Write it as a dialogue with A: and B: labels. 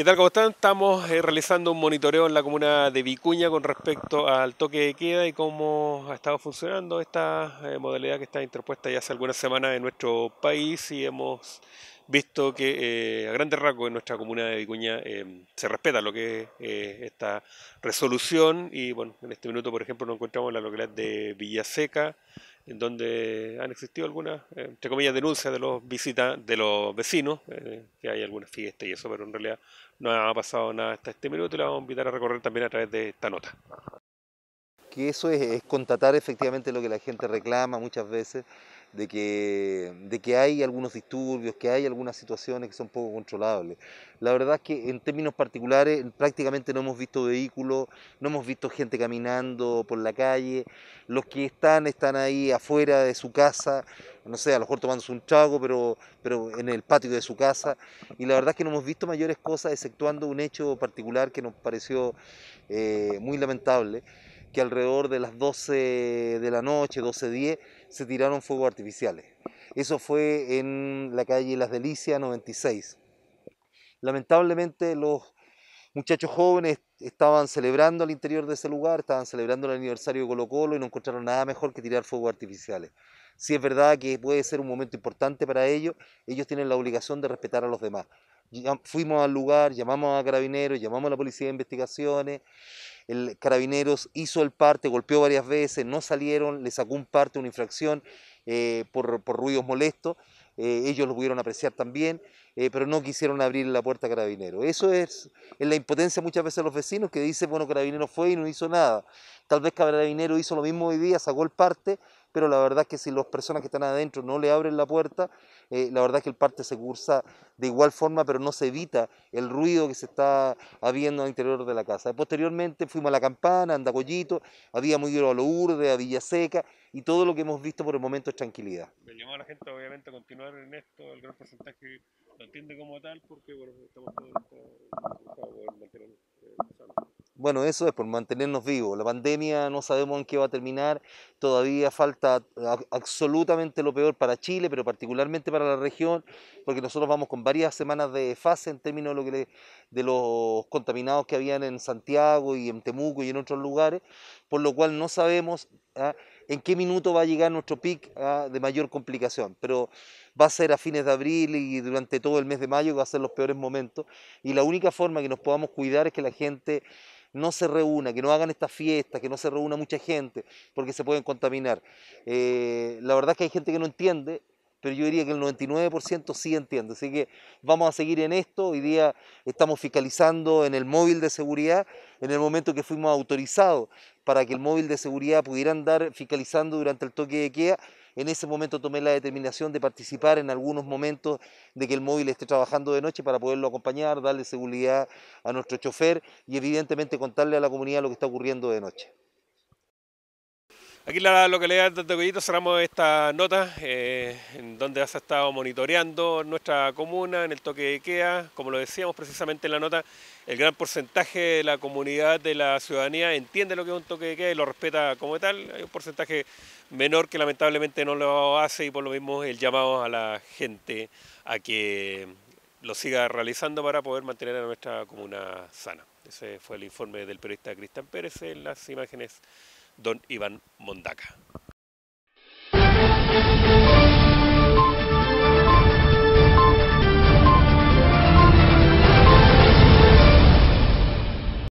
A: ¿Qué
B: tal? ¿Cómo están? Estamos eh, realizando un monitoreo en la comuna de Vicuña con respecto al toque de queda y cómo ha estado funcionando esta eh, modalidad que está interpuesta ya hace algunas semanas en nuestro país y hemos visto que eh, a grandes rasgos en nuestra comuna de Vicuña se respeta lo que es esta resolución y bueno, en este minuto por ejemplo nos encontramos en la localidad de Villaseca, en donde han existido algunas, eh, entre comillas, denuncias de los visitas, de los vecinos, eh, que hay algunas fiestas y eso, pero en realidad no ha pasado nada hasta este minuto y la vamos a invitar a recorrer también a través de esta nota
A: que eso es, es efectivamente lo que la gente reclama muchas veces, de que, de que hay algunos disturbios, que hay algunas situaciones que son poco controlables. La verdad es que en términos particulares prácticamente no hemos visto vehículos, no hemos visto gente caminando por la calle, los que están están ahí afuera de su casa, no sé, a lo mejor tomándose un trago, pero, pero en el patio de su casa, y la verdad es que no hemos visto mayores cosas exceptuando un hecho particular que nos pareció eh, muy lamentable que alrededor de las 12 de la noche, 12.10, se tiraron fuegos artificiales. Eso fue en la calle Las Delicias 96. Lamentablemente los muchachos jóvenes estaban celebrando al interior de ese lugar, estaban celebrando el aniversario de Colo Colo y no encontraron nada mejor que tirar fuegos artificiales. Si es verdad que puede ser un momento importante para ellos, ellos tienen la obligación de respetar a los demás. Fuimos al lugar, llamamos a carabineros, llamamos a la policía de investigaciones, el Carabineros hizo el parte, golpeó varias veces, no salieron, le sacó un parte, una infracción eh, por, ruidos molestos, eh, ellos lo pudieron apreciar también, eh, pero no quisieron abrir la puerta a Carabineros. Eso es, la impotencia muchas veces de los vecinos que dicen, bueno, Carabineros fue y no hizo nada. Tal vez carabinero hizo lo mismo hoy día, sacó el parte, pero la verdad es que si las personas que están adentro no le abren la puerta, eh, la verdad es que el parte se cursa de igual forma, pero no se evita el ruido que se está habiendo al interior de la casa. Posteriormente fuimos a La Campana, a había Muy ido a Lo Urde, a Seca, y todo lo que hemos visto por el momento es tranquilidad. Le llamó a
B: la gente obviamente a continuar en esto, el gran porcentaje lo entiende como tal, porque estamos todos... Eh,
A: bueno, eso es por mantenernos vivos. La pandemia no sabemos en qué va a terminar. Todavía falta absolutamente lo peor para Chile, pero particularmente para la región, porque nosotros vamos con varias semanas de fase en términos de, lo que de los contaminados que habían en Santiago y en Temuco y en otros lugares, por lo cual no sabemos ¿ah? en qué minuto va a llegar nuestro pic ¿ah? de mayor complicación. Pero va a ser a fines de abril y durante todo el mes de mayo que va a ser los peores momentos. Y la única forma que nos podamos cuidar es que la gente no se reúna, que no hagan estas fiestas, que no se reúna mucha gente, porque se pueden contaminar. Eh, la verdad es que hay gente que no entiende, pero yo diría que el 99% sí entiende. Así que vamos a seguir en esto. Hoy día estamos fiscalizando en el móvil de seguridad, en el momento que fuimos autorizados para que el móvil de seguridad pudiera andar fiscalizando durante el toque de queda en ese momento tomé la determinación de participar en algunos momentos de que el móvil esté trabajando de noche para poderlo acompañar, darle seguridad a nuestro chofer y evidentemente contarle a la comunidad lo que está ocurriendo de noche.
B: Aquí en la localidad de Antocollito cerramos esta nota eh, en donde has estado monitoreando nuestra comuna en el toque de queda. Como lo decíamos precisamente en la nota, el gran porcentaje de la comunidad, de la ciudadanía, entiende lo que es un toque de IKEA y lo respeta como tal. Hay un porcentaje menor que lamentablemente no lo hace y por lo mismo el llamado a la gente a que lo siga realizando para poder mantener a nuestra comuna sana. Ese fue el informe del periodista Cristian Pérez en las imágenes don Ivan Mondaca.